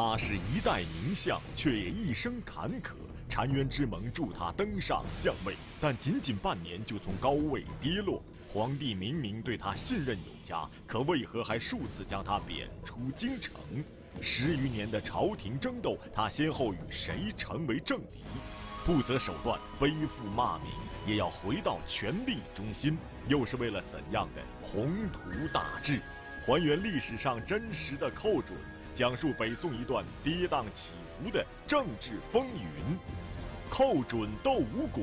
他是一代名相，却也一生坎坷。澶渊之盟助他登上相位，但仅仅半年就从高位跌落。皇帝明明对他信任有加，可为何还数次将他贬出京城？十余年的朝廷争斗，他先后与谁成为政敌？不择手段，背负骂名，也要回到权力中心，又是为了怎样的宏图大志？还原历史上真实的寇准。讲述北宋一段跌宕起伏的政治风云，寇准斗五鬼，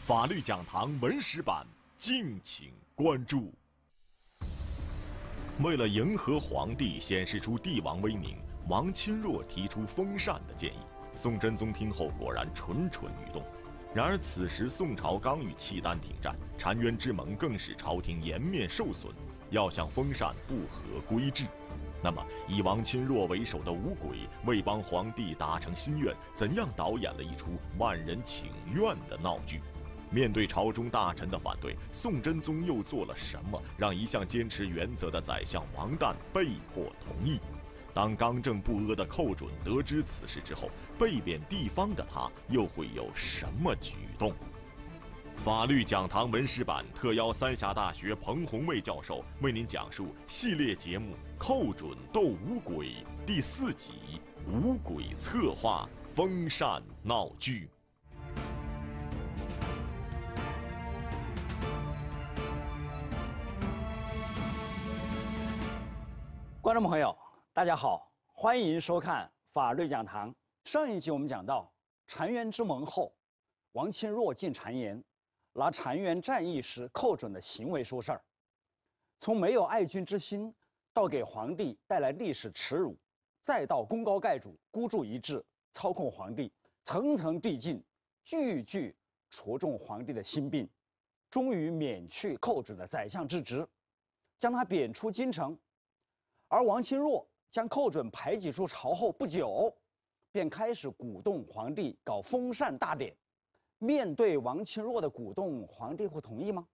法律讲堂文史版，敬请关注。为了迎合皇帝，显示出帝王威名，王钦若提出封禅的建议。宋真宗听后果然蠢蠢欲动。然而此时宋朝刚与契丹停战，澶渊之盟更使朝廷颜面受损，要想封禅不合规制。那么，以王钦若为首的五鬼为帮皇帝达成心愿，怎样导演了一出万人请愿的闹剧？面对朝中大臣的反对，宋真宗又做了什么，让一向坚持原则的宰相王旦被迫同意？当刚正不阿的寇准得知此事之后，被贬地方的他又会有什么举动？法律讲堂文史版特邀三峡大学彭红卫教授为您讲述系列节目《寇准斗五鬼》第四集《五鬼策划风扇闹剧》。观众朋友，大家好，欢迎收看《法律讲堂》。上一集我们讲到，澶渊之盟后，王钦若进谗言。拿澶渊战役时寇准的行为说事儿，从没有爱君之心，到给皇帝带来历史耻辱，再到功高盖主、孤注一掷操控皇帝，层层递进，句句戳中皇帝的心病，终于免去寇准的宰相之职，将他贬出京城。而王钦若将寇准排挤出朝后不久，便开始鼓动皇帝搞封禅大典。面对王钦若的鼓动，皇帝会同意吗？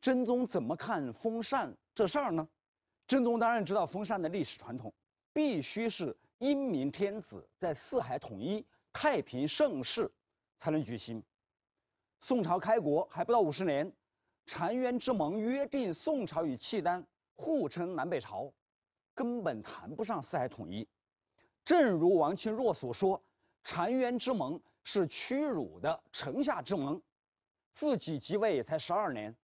真宗怎么看封禅这事儿呢？真宗当然知道封禅的历史传统，必须是英明天子在四海统一、太平盛世才能举行。宋朝开国还不到五十年，澶渊之盟约定宋朝与契丹互称南北朝，根本谈不上四海统一。正如王钦若所说，澶渊之盟。是屈辱的城下之盟，自己即位也才十二年，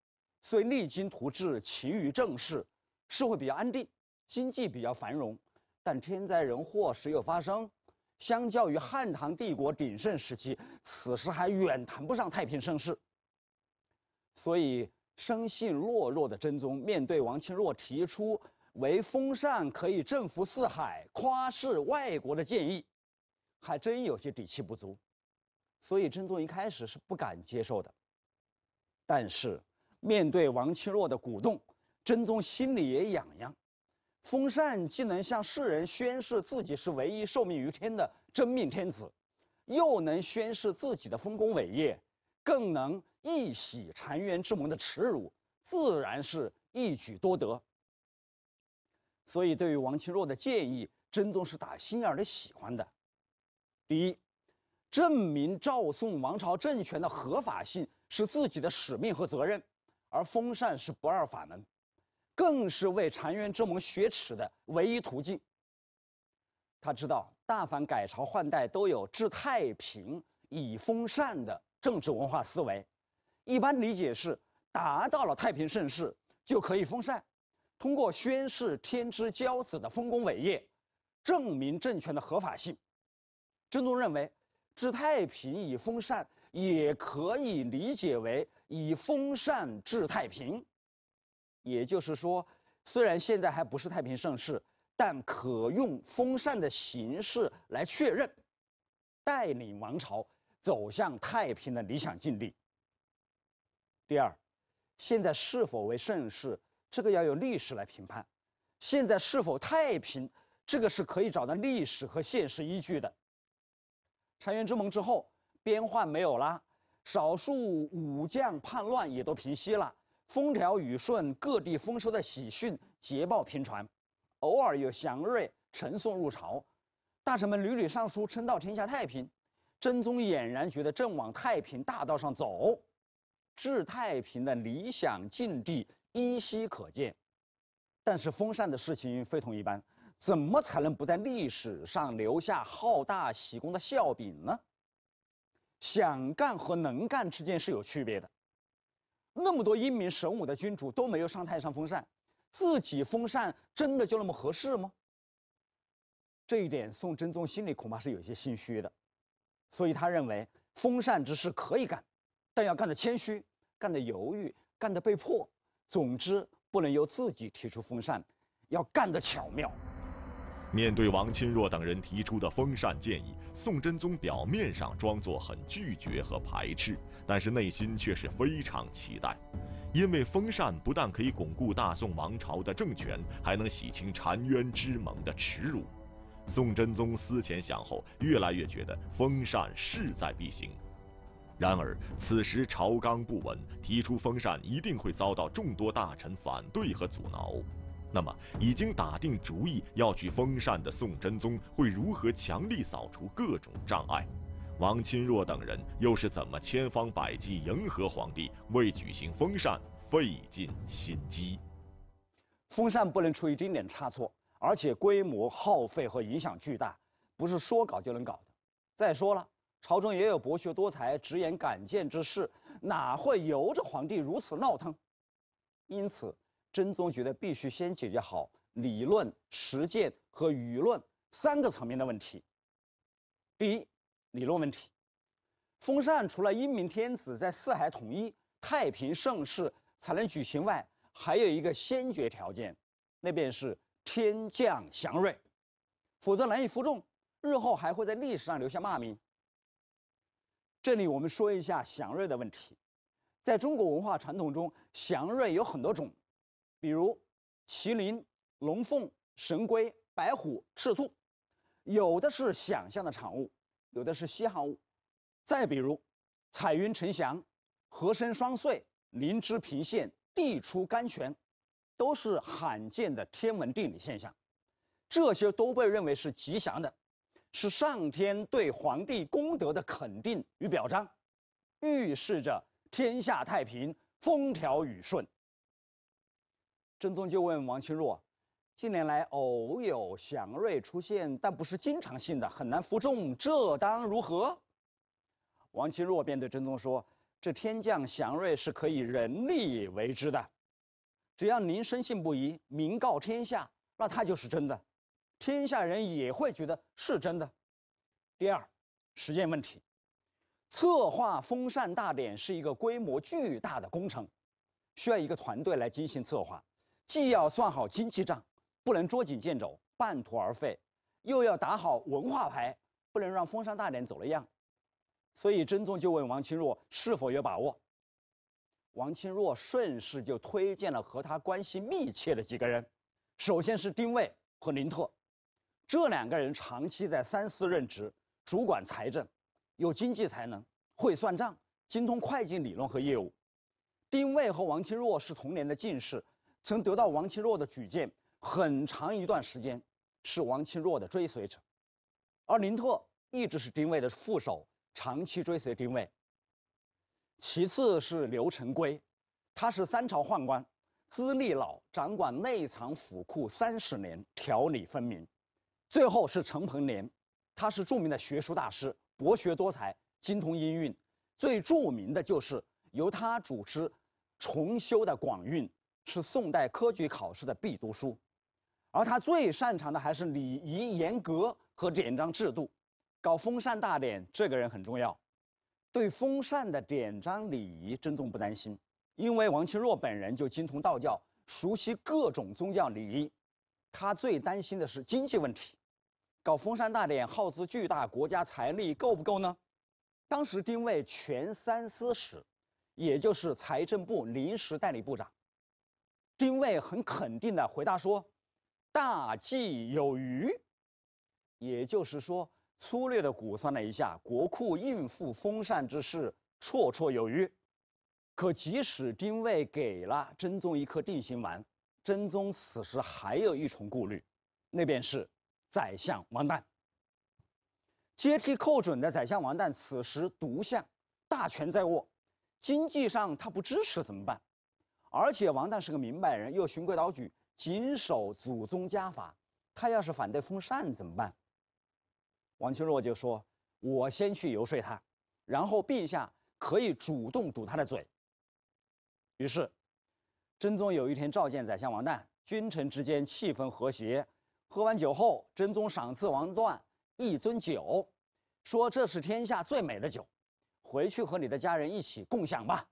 虽励精图治，勤于政事，社会比较安定，经济比较繁荣，但天灾人祸时有发生，相较于汉唐帝国鼎盛时期，此时还远谈不上太平盛世。所以，生性懦弱的真宗面对王钦若提出为封禅可以征服四海、夸视外国的建议，还真有些底气不足。所以，真宗一开始是不敢接受的。但是，面对王钦若的鼓动，真宗心里也痒痒。封禅既能向世人宣示自己是唯一受命于天的真命天子，又能宣示自己的丰功伟业，更能一洗澶渊之盟的耻辱，自然是一举多得。所以，对于王钦若的建议，真宗是打心眼儿里喜欢的。第一。证明赵宋王朝政权的合法性是自己的使命和责任，而封禅是不二法门，更是为禅渊之盟雪耻的唯一途径。他知道，大凡改朝换代都有治太平以封禅的政治文化思维，一般理解是达到了太平盛世就可以封禅，通过宣示天之骄子的丰功伟业，证明政权的合法性。郑宗认为。治太平以风禅，也可以理解为以风禅治太平。也就是说，虽然现在还不是太平盛世，但可用风禅的形式来确认，带领王朝走向太平的理想境地。第二，现在是否为盛世，这个要有历史来评判；现在是否太平，这个是可以找到历史和现实依据的。澶渊之盟之后，边患没有了，少数武将叛乱也都平息了，风调雨顺，各地丰收的喜讯捷报频传，偶尔有祥瑞呈送入朝，大臣们屡屡上书称道天下太平，真宗俨然觉得正往太平大道上走，至太平的理想境地依稀可见，但是封禅的事情非同一般。怎么才能不在历史上留下好大喜功的笑柄呢？想干和能干之间是有区别的。那么多英明神武的君主都没有上太上封禅，自己封禅真的就那么合适吗？这一点宋真宗心里恐怕是有些心虚的，所以他认为封禅之事可以干，但要干的谦虚，干的犹豫，干的被迫，总之不能由自己提出封禅，要干的巧妙。面对王钦若等人提出的封禅建议，宋真宗表面上装作很拒绝和排斥，但是内心却是非常期待，因为封禅不但可以巩固大宋王朝的政权，还能洗清澶渊之盟的耻辱。宋真宗思前想后，越来越觉得封禅势在必行。然而此时朝纲不稳，提出封禅一定会遭到众多大臣反对和阻挠。那么，已经打定主意要去封禅的宋真宗会如何强力扫除各种障碍？王钦若等人又是怎么千方百计迎合皇帝，为举行封禅费尽心机？封禅不能出一丁点差错，而且规模耗费和影响巨大，不是说搞就能搞的。再说了，朝中也有博学多才、直言敢谏之士，哪会由着皇帝如此闹腾？因此。真宗觉得必须先解决好理论、实践和舆论三个层面的问题。第一，理论问题，封禅除了英明天子在四海统一、太平盛世才能举行外，还有一个先决条件，那便是天降祥瑞，否则难以服众，日后还会在历史上留下骂名。这里我们说一下祥瑞的问题，在中国文化传统中，祥瑞有很多种。比如麒麟、龙凤、神龟、白虎、赤兔，有的是想象的产物，有的是稀罕物。再比如彩云呈祥、和声双穗、灵芝频现、地出甘泉，都是罕见的天文地理现象。这些都被认为是吉祥的，是上天对皇帝功德的肯定与表彰，预示着天下太平、风调雨顺。真宗就问王钦若：“近年来偶有祥瑞出现，但不是经常性的，很难服众，这当如何？”王钦若便对真宗说：“这天降祥瑞是可以人力为之的，只要您深信不疑，明告天下，那它就是真的，天下人也会觉得是真的。”第二，实验问题。策划封禅大典是一个规模巨大的工程，需要一个团队来进行策划。既要算好经济账，不能捉襟见肘、半途而废，又要打好文化牌，不能让封山大典走了样。所以真宗就问王钦若是否有把握。王钦若顺势就推荐了和他关系密切的几个人，首先是丁谓和林特，这两个人长期在三司任职，主管财政，有经济才能，会算账，精通会计理论和业务。丁谓和王钦若是同年的进士。曾得到王钦若的举荐，很长一段时间是王钦若的追随者，而林特一直是丁谓的副手，长期追随丁谓。其次是刘承规，他是三朝宦官，资历老，掌管内藏府库三十年，条理分明。最后是程鹏年，他是著名的学术大师，博学多才，精通音韵，最著名的就是由他主持重修的《广韵》。是宋代科举考试的必读书，而他最擅长的还是礼仪、严格和典章制度。搞封禅大典，这个人很重要。对封禅的典章礼仪，真宗不担心，因为王钦若本人就精通道教，熟悉各种宗教礼仪。他最担心的是经济问题。搞封禅大典耗资巨大，国家财力够不够呢？当时丁谓全三司使，也就是财政部临时代理部长。丁谓很肯定的回答说：“大计有余。”也就是说，粗略的估算了一下，国库应付封禅之事绰绰有余。可即使丁谓给了真宗一颗定心丸，真宗此时还有一重顾虑，那便是宰相王旦。接替寇准的宰相王旦此时独相，大权在握，经济上他不支持怎么办？而且王旦是个明白人，又循规蹈矩，谨守祖宗家法。他要是反对封禅怎么办？王钦若就说：“我先去游说他，然后陛下可以主动堵他的嘴。”于是，真宗有一天召见宰相王旦，君臣之间气氛和谐。喝完酒后，真宗赏赐王旦一樽酒，说：“这是天下最美的酒，回去和你的家人一起共享吧。”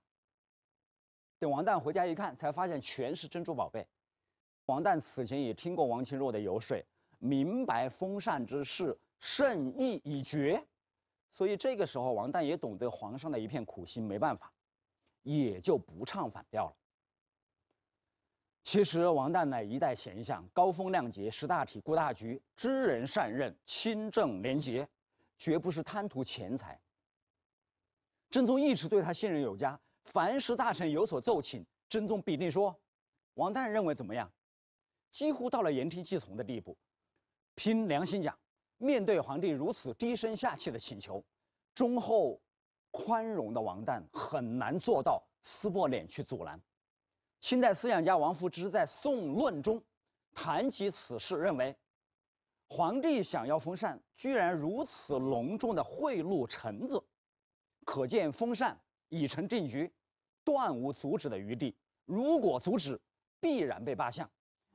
等王旦回家一看，才发现全是珍珠宝贝。王旦此前也听过王钦若的游说，明白封禅之事圣意已决，所以这个时候王旦也懂得皇上的一片苦心，没办法，也就不唱反调了。其实王旦乃一代贤相，高风亮节，识大体、顾大局，知人善任，清正廉洁，绝不是贪图钱财。真宗一直对他信任有加。凡是大臣有所奏请，真宗必定说：“王旦认为怎么样？”几乎到了言听计从的地步。凭良心讲，面对皇帝如此低声下气的请求，忠厚宽容的王旦很难做到撕破脸去阻拦。清代思想家王夫之在《宋论》中谈及此事，认为皇帝想要封禅，居然如此隆重的贿赂臣子，可见封禅。已成定局，断无阻止的余地。如果阻止，必然被罢相，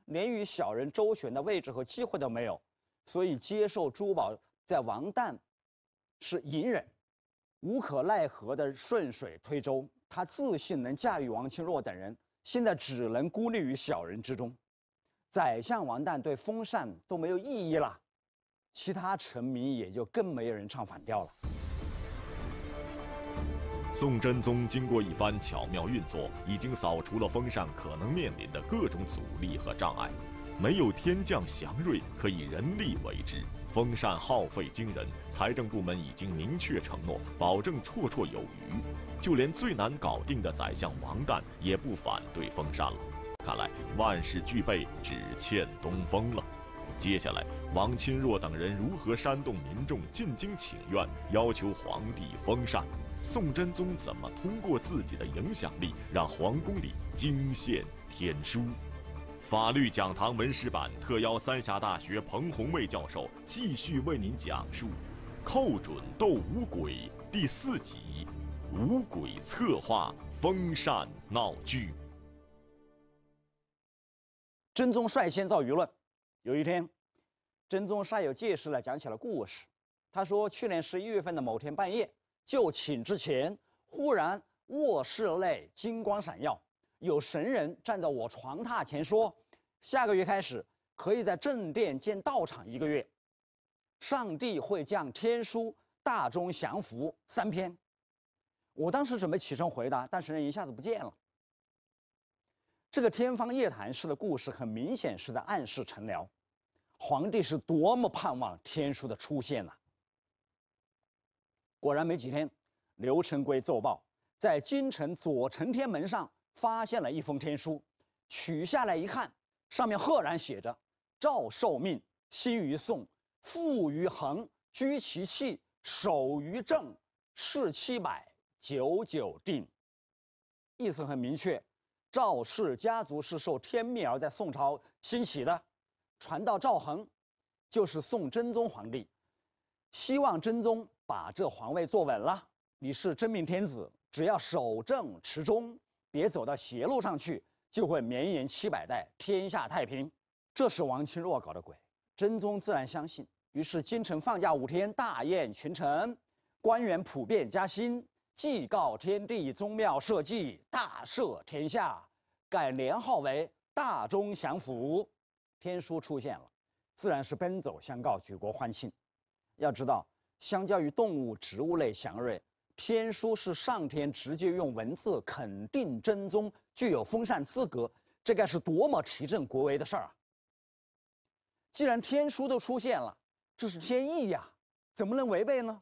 连与小人周旋的位置和机会都没有。所以接受珠宝，在王旦是隐忍、无可奈何的顺水推舟。他自信能驾驭王钦若等人，现在只能孤立于小人之中。宰相王旦对风扇都没有意义了，其他臣民也就更没有人唱反调了。宋真宗经过一番巧妙运作，已经扫除了封禅可能面临的各种阻力和障碍。没有天降祥瑞，可以人力为之。封禅耗费惊人，财政部门已经明确承诺，保证绰绰有余。就连最难搞定的宰相王旦也不反对封禅了。看来万事俱备，只欠东风了。接下来，王钦若等人如何煽动民众进京请愿，要求皇帝封禅？宋真宗怎么通过自己的影响力让皇宫里惊现天书？法律讲堂文史版特邀三峡大学彭红卫教授继续为您讲述《寇准斗五鬼》第四集：五鬼策划风禅闹剧。真宗率先造舆论。有一天，真宗煞有介事地讲起了故事。他说：“去年十一月份的某天半夜。”就寝之前，忽然卧室内金光闪耀，有神人站在我床榻前说：“下个月开始，可以在正殿建道场一个月，上帝会降天书、大钟、降福三篇。”我当时准备起身回答，但神人一下子不见了。这个天方夜谭式的故事，很明显是在暗示陈辽，皇帝是多么盼望天书的出现呐。果然没几天，刘承规奏报，在京城左承天门上发现了一封天书，取下来一看，上面赫然写着：“赵受命，兴于宋，富于恒，居其器，守于正，事七百，九九定。”意思很明确，赵氏家族是受天命而在宋朝兴起的，传到赵恒，就是宋真宗皇帝，希望真宗。把这皇位坐稳了，你是真命天子，只要守正持中，别走到邪路上去，就会绵延七百代，天下太平。这是王钦若搞的鬼，真宗自然相信。于是京城放假五天，大宴群臣，官员普遍加薪，祭告天地宗庙社稷，大赦天下，改年号为大中祥符。天书出现了，自然是奔走相告，举国欢庆。要知道。相较于动物、植物类祥瑞，天书是上天直接用文字肯定真宗具有封禅资格，这该是多么提振国威的事儿啊！既然天书都出现了，这是天意呀，怎么能违背呢？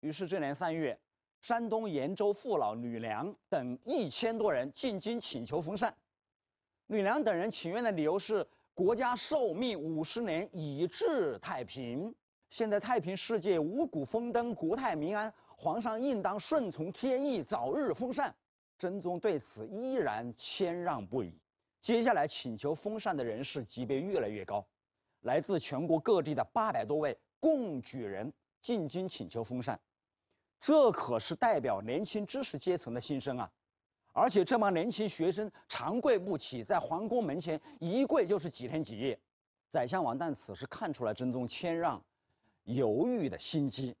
于是这年三月，山东兖州父老吕梁等一千多人进京请求封禅。吕梁等人请愿的理由是：国家受命五十年以至太平。现在太平世界五谷丰登国泰民安，皇上应当顺从天意，早日封禅。真宗对此依然谦让不已。接下来请求封禅的人士级别越来越高，来自全国各地的八百多位贡举人进京请求封禅，这可是代表年轻知识阶层的心声啊！而且这帮年轻学生长跪不起，在皇宫门前一跪就是几天几夜。宰相王旦此时看出来真宗谦让。犹豫的心机，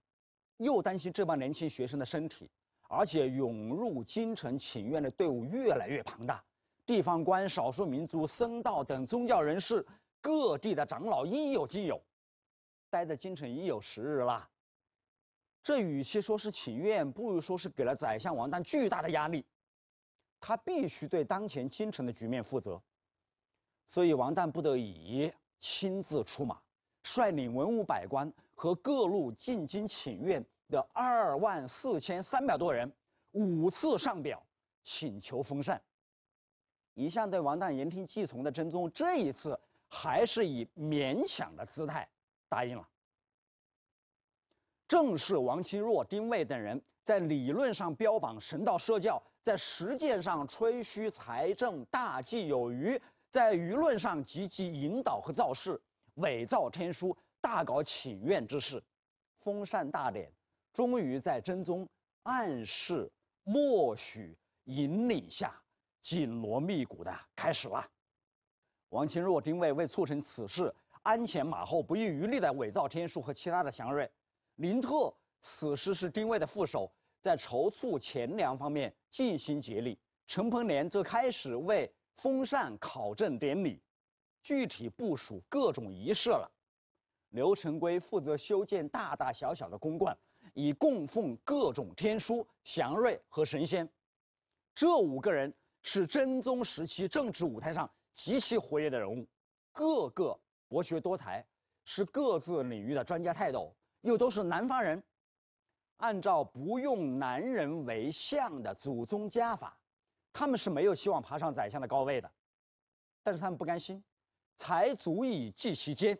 又担心这帮年轻学生的身体，而且涌入京城请愿的队伍越来越庞大，地方官、少数民族、僧道等宗教人士，各地的长老应有尽有，待在京城已有时日了。这与其说是请愿，不如说是给了宰相王旦巨大的压力，他必须对当前京城的局面负责，所以王旦不得已亲自出马，率领文武百官。和各路进京请愿的二万四千三百多人，五次上表请求封禅。一向对王旦言听计从的真宗，这一次还是以勉强的姿态答应了。正是王钦若、丁谓等人，在理论上标榜神道社教，在实践上吹嘘财政大计有余，在舆论上积极引导和造势，伪造天书。大搞请愿之事，封禅大典终于在真宗暗示、默许、引领下紧锣密鼓地开始了。王钦若、丁未为促成此事，鞍前马后、不遗余力地伪造天书和其他的祥瑞。林特此时是丁未的副手，在筹措钱粮方面尽心竭力。陈鹏年则开始为封禅考证典礼，具体部署各种仪式了。刘承规负责修建大大小小的宫观，以供奉各种天书、祥瑞和神仙。这五个人是真宗时期政治舞台上极其活跃的人物，个个博学多才，是各自领域的专家泰斗，又都是南方人。按照不用男人为相的祖宗家法，他们是没有希望爬上宰相的高位的。但是他们不甘心，才足以济其间。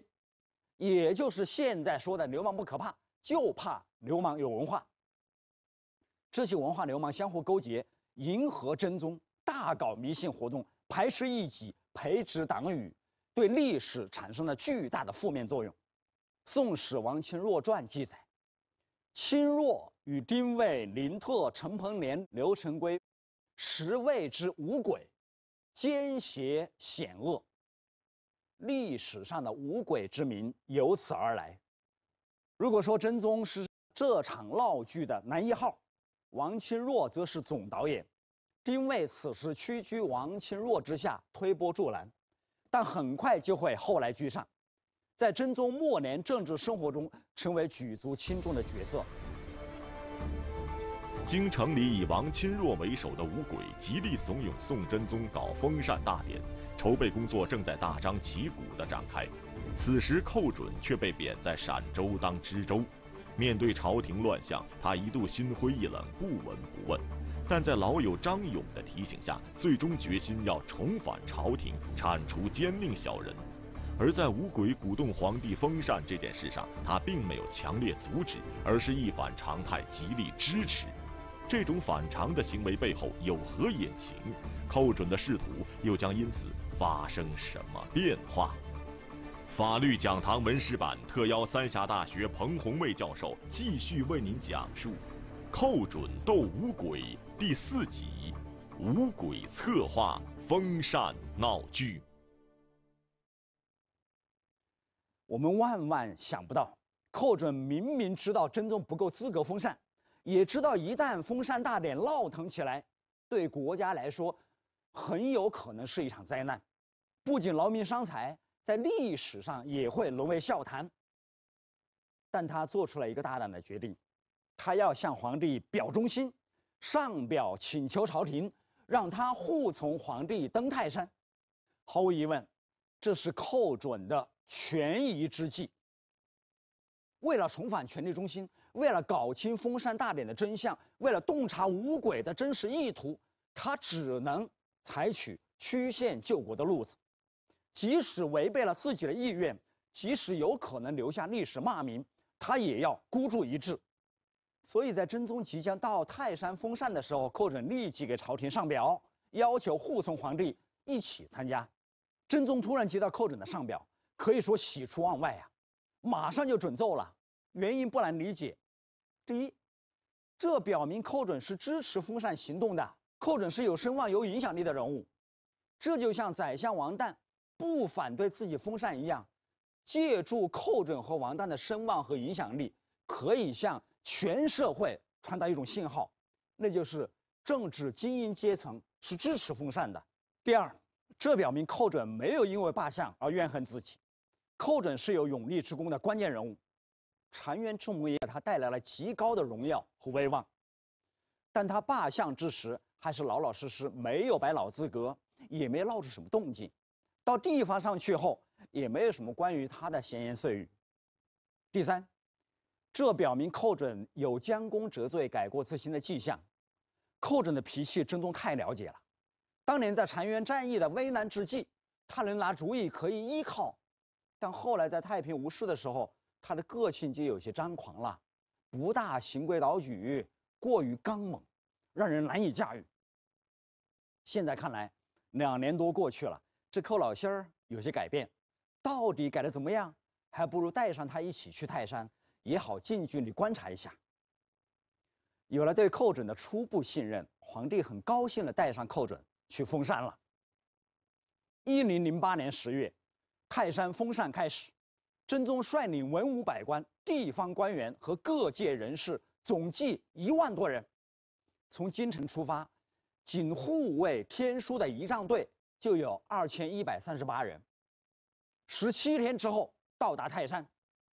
也就是现在说的流氓不可怕，就怕流氓有文化。这些文化流氓相互勾结，迎合真宗，大搞迷信活动，排斥异己，培植党羽，对历史产生了巨大的负面作用。《宋史王钦若传》记载，钦若与丁谓、林特、陈鹏年、刘承规，十谓之五鬼，奸邪险恶。历史上的“五鬼之名”由此而来。如果说真宗是这场闹剧的男一号，王钦若则是总导演，丁谓此时屈居王钦若之下，推波助澜，但很快就会后来居上，在真宗末年政治生活中成为举足轻重的角色。京城里以王钦若为首的五鬼极力怂恿宋真宗搞封禅大典，筹备工作正在大张旗鼓地展开。此时，寇准却被贬在陕州当知州。面对朝廷乱象，他一度心灰意冷，不闻不问。但在老友张勇的提醒下，最终决心要重返朝廷，铲除奸佞小人。而在五鬼鼓动皇帝封禅这件事上，他并没有强烈阻止，而是一反常态，极力支持。这种反常的行为背后有何隐情？寇准的仕途又将因此发生什么变化？法律讲堂文史版特邀三峡大学彭红卫教授继续为您讲述《寇准斗五鬼》第四集：五鬼策划封禅闹剧。我们万万想不到，寇准明明知道真宗不够资格封禅。也知道，一旦封山大典闹腾起来，对国家来说，很有可能是一场灾难，不仅劳民伤财，在历史上也会沦为笑谈。但他做出了一个大胆的决定，他要向皇帝表忠心，上表请求朝廷让他护从皇帝登泰山。毫无疑问，这是寇准的权宜之计，为了重返权力中心。为了搞清封禅大典的真相，为了洞察五鬼的真实意图，他只能采取曲线救国的路子，即使违背了自己的意愿，即使有可能留下历史骂名，他也要孤注一掷。所以在真宗即将到泰山封禅的时候，寇准立即给朝廷上表，要求护送皇帝一起参加。真宗突然接到寇准的上表，可以说喜出望外呀，马上就准奏了。原因不难理解。第一，这表明寇准是支持封禅行动的。寇准是有声望、有影响力的人物，这就像宰相王旦不反对自己封禅一样。借助寇准和王旦的声望和影响力，可以向全社会传达一种信号，那就是政治精英阶层是支持封禅的。第二，这表明寇准没有因为罢相而怨恨自己。寇准是有永立之功的关键人物。澶渊之盟也给他带来了极高的荣耀和威望，但他罢相之时还是老老实实，没有摆老资格，也没闹出什么动静。到地方上去后，也没有什么关于他的闲言碎语。第三，这表明寇准有将功折罪、改过自新的迹象。寇准的脾气，真宗太了解了。当年在澶渊战役的危难之际，他能拿主意，可以依靠；但后来在太平无事的时候，他的个性就有些张狂了，不大行规蹈矩，过于刚猛，让人难以驾驭。现在看来，两年多过去了，这寇老仙儿有些改变，到底改的怎么样？还不如带上他一起去泰山，也好近距离观察一下。有了对寇准的初步信任，皇帝很高兴地带上寇准去封山了。一零零八年十月，泰山封禅开始。真宗率领文武百官、地方官员和各界人士，总计一万多人，从京城出发。仅护卫天书的仪仗队就有二千一百三十八人。十七天之后到达泰山，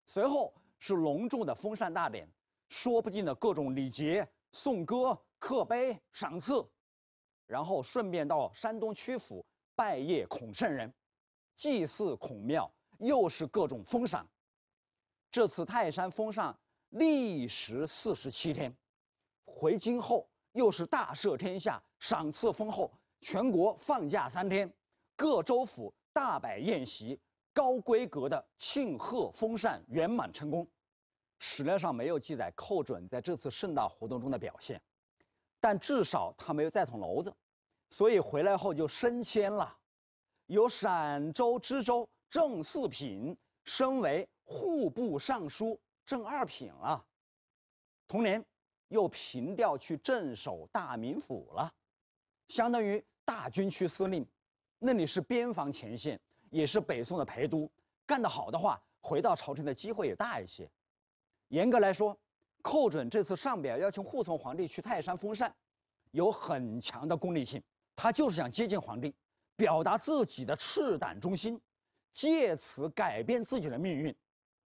随后是隆重的封禅大典，说不尽的各种礼节、颂歌、刻碑、赏赐，然后顺便到山东曲阜拜谒孔圣人，祭祀孔庙。又是各种封赏，这次泰山封赏历时四十七天，回京后又是大赦天下，赏赐丰厚，全国放假三天，各州府大摆宴席，高规格的庆贺封禅圆满成功。史料上没有记载寇准在这次盛大活动中的表现，但至少他没有再捅娄子，所以回来后就升迁了，由陕州知州。正四品，升为户部尚书，正二品了。同年，又平调去镇守大名府了，相当于大军区司令。那里是边防前线，也是北宋的陪都。干得好的话，回到朝廷的机会也大一些。严格来说，寇准这次上表邀请护送皇帝去泰山封禅，有很强的功利性，他就是想接近皇帝，表达自己的赤胆忠心。借此改变自己的命运，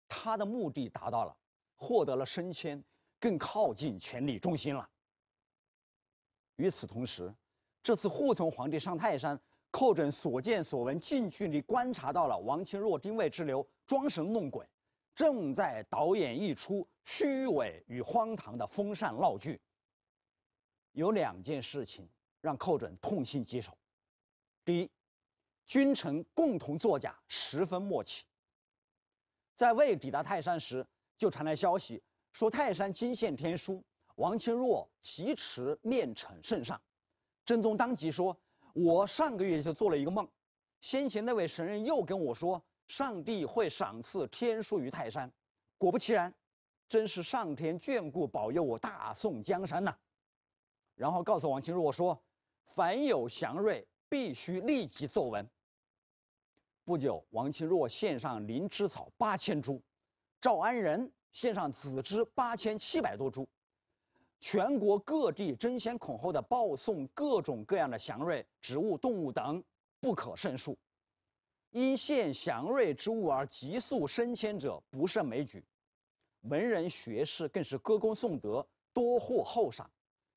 他的目的达到了，获得了升迁，更靠近权力中心了。与此同时，这次护从皇帝上泰山，寇准所见所闻，近距离观察到了王钦若、丁谓之流装神弄鬼，正在导演一出虚伪与荒唐的风扇闹剧。有两件事情让寇准痛心疾首，第一。君臣共同作假，十分默契。在未抵达泰山时，就传来消息说泰山金献天书，王钦若骑驰面呈圣上。真宗当即说：“我上个月就做了一个梦，先前那位神人又跟我说，上帝会赏赐天书于泰山。果不其然，真是上天眷顾，保佑我大宋江山呐。”然后告诉王钦若说：“凡有祥瑞，必须立即奏闻。”不久，王钦若献上灵芝草八千株，赵安仁献上紫芝八千七百多株，全国各地争先恐后的报送各种各样的祥瑞植物、动物等，不可胜数。因献祥瑞之物而急速升迁者不胜枚举，文人学士更是歌功颂德，多获厚赏。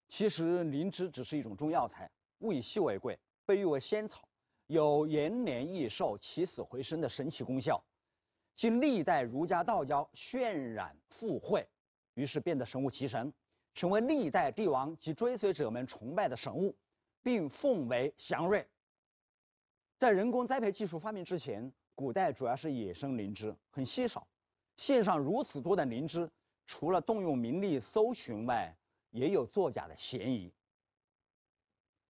其实，灵芝只是一种中药材，物以稀为贵，被誉为仙草。有延年益寿、起死回生的神奇功效，经历代儒家、道教渲染附会，于是变得神乎其神，成为历代帝王及追随者们崇拜的神物，并奉为祥瑞。在人工栽培技术发明之前，古代主要是野生灵芝，很稀少。献上如此多的灵芝，除了动用名利搜寻外，也有作假的嫌疑。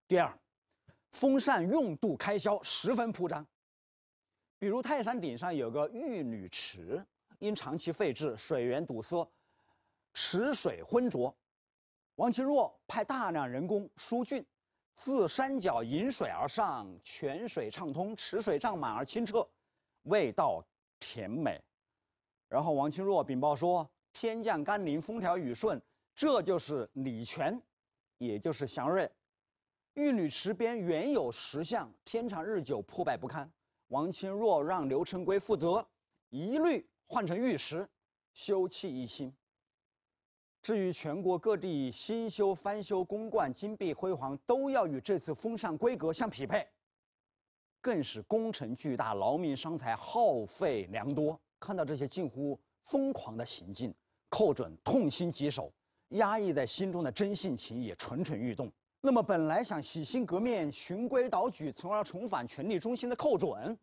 第二。风扇用度开销十分铺张，比如泰山顶上有个玉女池，因长期废置，水源堵塞，池水浑浊。王钦若派大量人工疏浚，自山脚引水而上，泉水畅通，池水涨满而清澈，味道甜美。然后王钦若禀报说：“天降甘霖，风调雨顺，这就是礼泉，也就是祥瑞。”玉女池边原有石像，天长日久破败不堪。王钦若让刘承珪负责，一律换成玉石，修葺一新。至于全国各地新修翻修公馆，金碧辉煌，都要与这次封禅规格相匹配，更是工程巨大，劳民伤财，耗费良多。看到这些近乎疯狂的行径，寇准痛心疾首，压抑在心中的真性情也蠢蠢欲动。那么，本来想洗心革面、循规蹈矩，从而重返权力中心的寇准，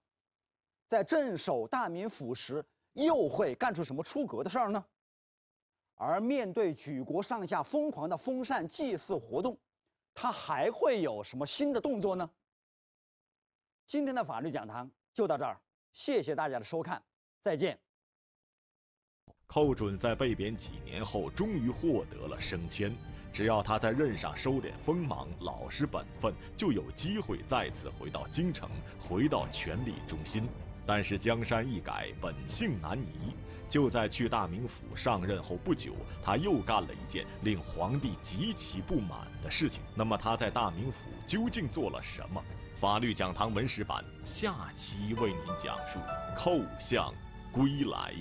在镇守大名府时，又会干出什么出格的事儿呢？而面对举国上下疯狂的封禅祭祀活动，他还会有什么新的动作呢？今天的法律讲堂就到这儿，谢谢大家的收看，再见。寇准在被贬几年后，终于获得了升迁。只要他在任上收敛锋芒，老实本分，就有机会再次回到京城，回到权力中心。但是江山易改，本性难移。就在去大名府上任后不久，他又干了一件令皇帝极其不满的事情。那么他在大名府究竟做了什么？法律讲堂文史版下期为您讲述，寇相归来。